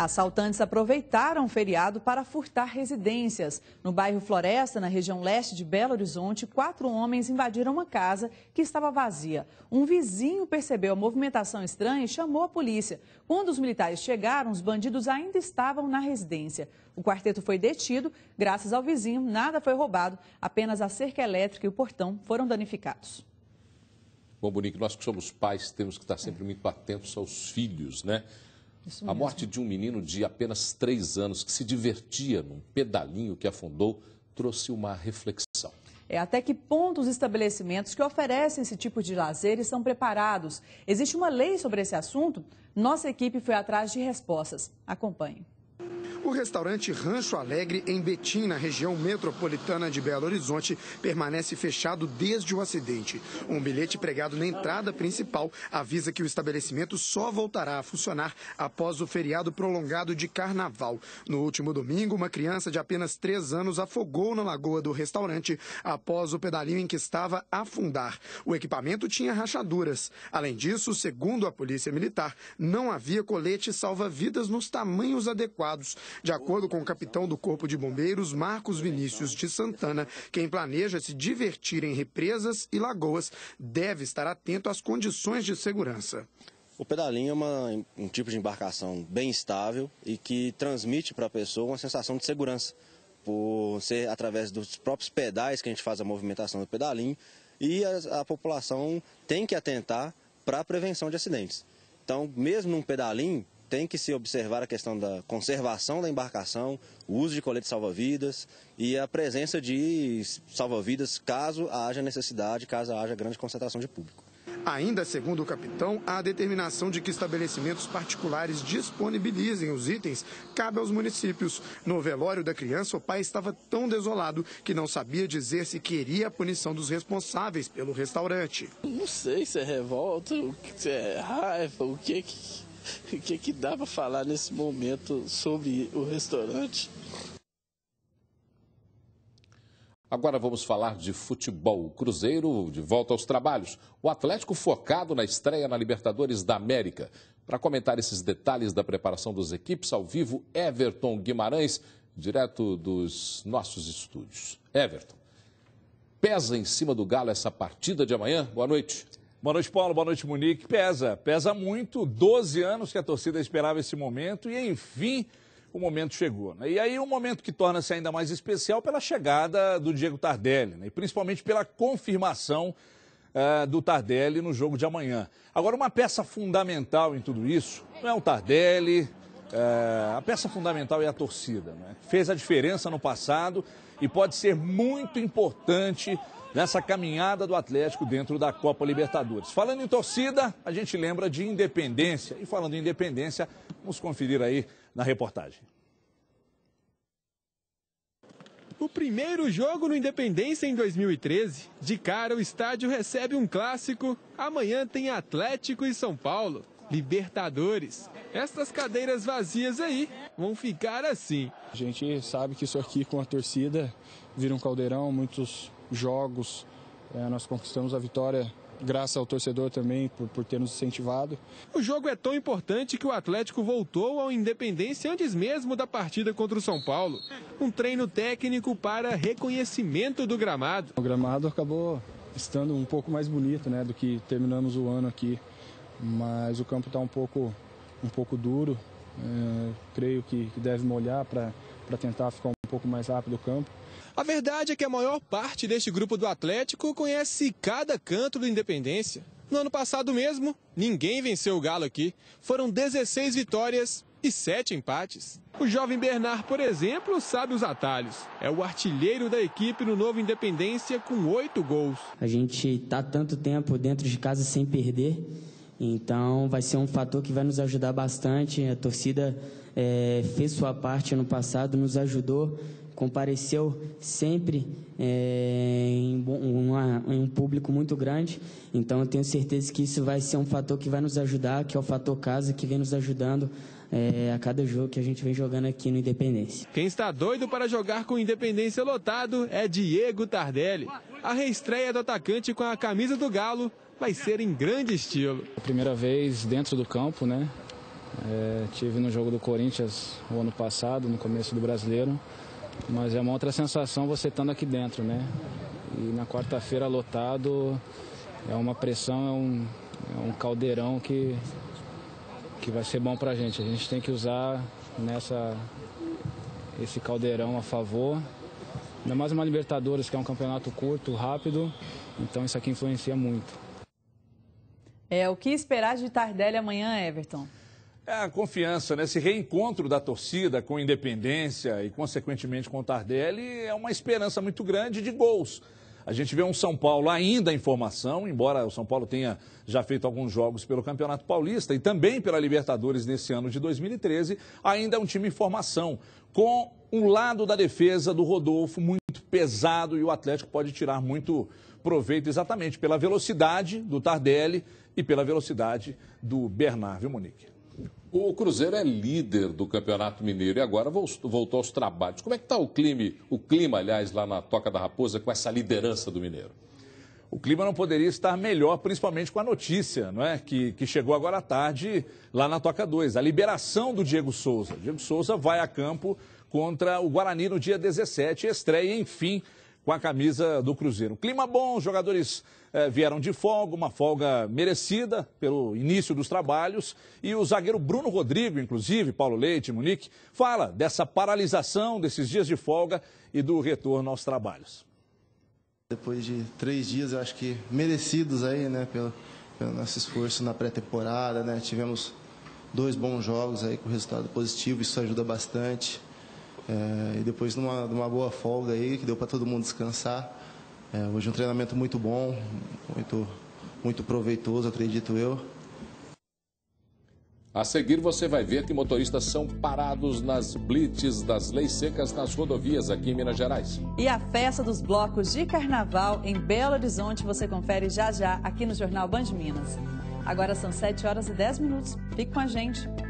Assaltantes aproveitaram o feriado para furtar residências. No bairro Floresta, na região leste de Belo Horizonte, quatro homens invadiram uma casa que estava vazia. Um vizinho percebeu a movimentação estranha e chamou a polícia. Quando os militares chegaram, os bandidos ainda estavam na residência. O quarteto foi detido, graças ao vizinho, nada foi roubado, apenas a cerca elétrica e o portão foram danificados. Bom, Bonique, nós que somos pais temos que estar sempre muito atentos aos filhos, né? A morte de um menino de apenas três anos que se divertia num pedalinho que afundou trouxe uma reflexão. É até que ponto os estabelecimentos que oferecem esse tipo de lazer são preparados? Existe uma lei sobre esse assunto? Nossa equipe foi atrás de respostas. Acompanhe. O restaurante Rancho Alegre, em Betim, na região metropolitana de Belo Horizonte, permanece fechado desde o acidente. Um bilhete pregado na entrada principal avisa que o estabelecimento só voltará a funcionar após o feriado prolongado de carnaval. No último domingo, uma criança de apenas 3 anos afogou na lagoa do restaurante após o pedalinho em que estava afundar. O equipamento tinha rachaduras. Além disso, segundo a Polícia Militar, não havia colete salva-vidas nos tamanhos adequados de acordo com o capitão do Corpo de Bombeiros, Marcos Vinícius de Santana, quem planeja se divertir em represas e lagoas deve estar atento às condições de segurança. O pedalinho é uma, um tipo de embarcação bem estável e que transmite para a pessoa uma sensação de segurança, por ser através dos próprios pedais que a gente faz a movimentação do pedalinho e a, a população tem que atentar para a prevenção de acidentes. Então, mesmo num pedalinho, tem que se observar a questão da conservação da embarcação, o uso de coletes salva-vidas e a presença de salva-vidas caso haja necessidade, caso haja grande concentração de público. Ainda segundo o capitão, a determinação de que estabelecimentos particulares disponibilizem os itens cabe aos municípios. No velório da criança, o pai estava tão desolado que não sabia dizer se queria a punição dos responsáveis pelo restaurante. Não sei se é revolta, se é raiva, o que que o que, que dá para falar nesse momento sobre o restaurante. Agora vamos falar de futebol. O Cruzeiro de volta aos trabalhos. O Atlético focado na estreia na Libertadores da América. Para comentar esses detalhes da preparação dos equipes, ao vivo, Everton Guimarães, direto dos nossos estúdios. Everton, pesa em cima do Galo essa partida de amanhã? Boa noite. Boa noite, Paulo. Boa noite, Monique. Pesa, pesa muito. 12 anos que a torcida esperava esse momento e, enfim, o momento chegou. Né? E aí, um momento que torna-se ainda mais especial pela chegada do Diego Tardelli, né? e principalmente pela confirmação uh, do Tardelli no jogo de amanhã. Agora, uma peça fundamental em tudo isso não é o Tardelli, uh, a peça fundamental é a torcida. Né? Fez a diferença no passado e pode ser muito importante nessa caminhada do Atlético dentro da Copa Libertadores. Falando em torcida, a gente lembra de Independência. E falando em Independência, vamos conferir aí na reportagem. O primeiro jogo no Independência em 2013. De cara, o estádio recebe um clássico. Amanhã tem Atlético e São Paulo. Libertadores. Estas cadeiras vazias aí vão ficar assim. A gente sabe que isso aqui com a torcida vira um caldeirão, muitos jogos. É, nós conquistamos a vitória graças ao torcedor também por, por ter nos incentivado. O jogo é tão importante que o Atlético voltou ao Independência antes mesmo da partida contra o São Paulo. Um treino técnico para reconhecimento do gramado. O gramado acabou estando um pouco mais bonito né, do que terminamos o ano aqui, mas o campo está um pouco, um pouco duro. É, creio que, que deve molhar para tentar ficar um pouco mais rápido o campo. A verdade é que a maior parte deste grupo do Atlético conhece cada canto do Independência. No ano passado mesmo, ninguém venceu o Galo aqui. Foram 16 vitórias e 7 empates. O jovem Bernard, por exemplo, sabe os atalhos. É o artilheiro da equipe no novo Independência com 8 gols. A gente está tanto tempo dentro de casa sem perder então, vai ser um fator que vai nos ajudar bastante. A torcida é, fez sua parte no passado, nos ajudou, compareceu sempre é, em, uma, em, um público muito grande. Então, eu tenho certeza que isso vai ser um fator que vai nos ajudar, que é o fator casa, que vem nos ajudando é, a cada jogo que a gente vem jogando aqui no Independência. Quem está doido para jogar com o Independência lotado é Diego Tardelli. A reestreia do atacante com a camisa do Galo vai ser em grande estilo. primeira vez dentro do campo, né? É, tive no jogo do Corinthians o ano passado, no começo do Brasileiro, mas é uma outra sensação você estando aqui dentro, né? E na quarta-feira lotado, é uma pressão, é um, é um caldeirão que, que vai ser bom pra gente. A gente tem que usar nessa esse caldeirão a favor. Ainda mais uma Libertadores, que é um campeonato curto, rápido, então isso aqui influencia muito. É, o que esperar de Tardelli amanhã, Everton? É a confiança, né? Esse reencontro da torcida com Independência e, consequentemente, com Tardelli é uma esperança muito grande de gols. A gente vê um São Paulo ainda em formação, embora o São Paulo tenha já feito alguns jogos pelo Campeonato Paulista e também pela Libertadores nesse ano de 2013, ainda é um time em formação, com um lado da defesa do Rodolfo muito pesado e o Atlético pode tirar muito proveito exatamente pela velocidade do Tardelli e pela velocidade do Bernard, viu, Monique? O Cruzeiro é líder do Campeonato Mineiro e agora voltou aos trabalhos. Como é que está o clima, o clima, aliás, lá na Toca da Raposa com essa liderança do Mineiro? O clima não poderia estar melhor, principalmente com a notícia, não é? Que, que chegou agora à tarde lá na Toca 2, a liberação do Diego Souza. Diego Souza vai a campo contra o Guarani no dia 17. Estreia, enfim, com a camisa do Cruzeiro. Clima bom, os jogadores eh, vieram de folga, uma folga merecida pelo início dos trabalhos. E o zagueiro Bruno Rodrigo, inclusive, Paulo Leite, Munique, fala dessa paralisação, desses dias de folga e do retorno aos trabalhos. Depois de três dias, eu acho que merecidos aí, né, pelo, pelo nosso esforço na pré-temporada, né, tivemos dois bons jogos aí com resultado positivo, isso ajuda bastante. É, e depois de uma, boa folga aí, que deu para todo mundo descansar. É, hoje é um treinamento muito bom, muito, muito proveitoso, acredito eu. A seguir você vai ver que motoristas são parados nas blitz das leis secas nas rodovias aqui em Minas Gerais. E a festa dos blocos de carnaval em Belo Horizonte você confere já já aqui no Jornal Band Minas. Agora são 7 horas e 10 minutos. Fique com a gente.